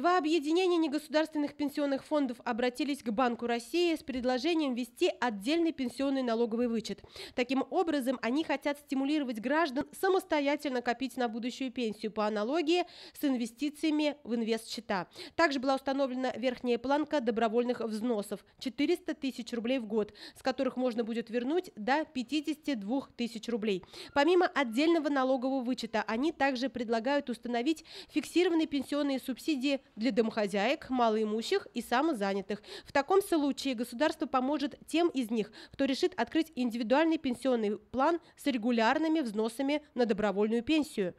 Два объединения негосударственных пенсионных фондов обратились к Банку России с предложением ввести отдельный пенсионный налоговый вычет. Таким образом, они хотят стимулировать граждан самостоятельно копить на будущую пенсию по аналогии с инвестициями в инвест-счета. Также была установлена верхняя планка добровольных взносов – 400 тысяч рублей в год, с которых можно будет вернуть до 52 тысяч рублей. Помимо отдельного налогового вычета, они также предлагают установить фиксированные пенсионные субсидии для домохозяек, малоимущих и самозанятых. В таком случае государство поможет тем из них, кто решит открыть индивидуальный пенсионный план с регулярными взносами на добровольную пенсию.